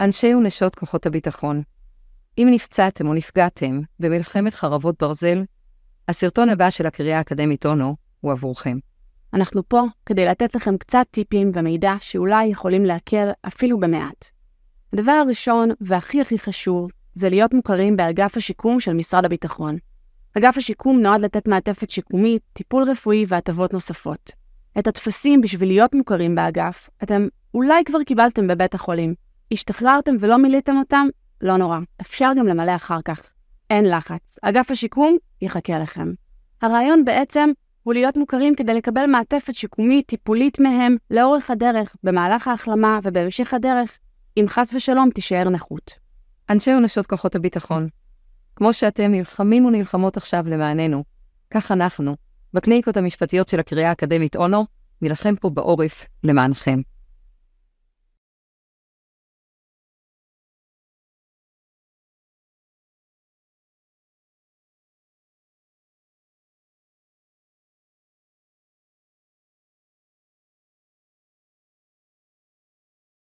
אנשי ונשות כוחות הביטחון, אם נפצעתם או נפגעתם במלחמת חרבות ברזל, הסרטון הבא של הקריאה האקדמית אונו הוא עבורכם. אנחנו פה כדי לתת לכם קצת טיפים ומידע שאולי יכולים להקל אפילו במעט. הדבר הראשון והכי הכי חשוב זה להיות מוכרים באגף השיקום של משרד הביטחון. אגף השיקום נועד לתת מעטפת שיקומית, טיפול רפואי והטבות נוספות. את הטפסים בשביל להיות מוכרים באגף אתם אולי כבר קיבלתם בבית החולים, השתחררתם ולא מילאתם אותם, לא נורא, אפשר גם למלא אחר כך. אין לחץ. אגף השיקום יחכה לכם. הרעיון בעצם הוא להיות מוכרים כדי לקבל מעטפת שיקומית טיפולית מהם לאורך הדרך, במהלך ההחלמה ובהמשך הדרך, אם חס ושלום תישאר נכות. אנשי ונשות כוחות הביטחון, כמו שאתם נלחמים ונלחמות עכשיו למעננו, כך אנחנו, בקליניקות המשפטיות של הקריאה האקדמית אונו, נילחם פה בעורף למענכם.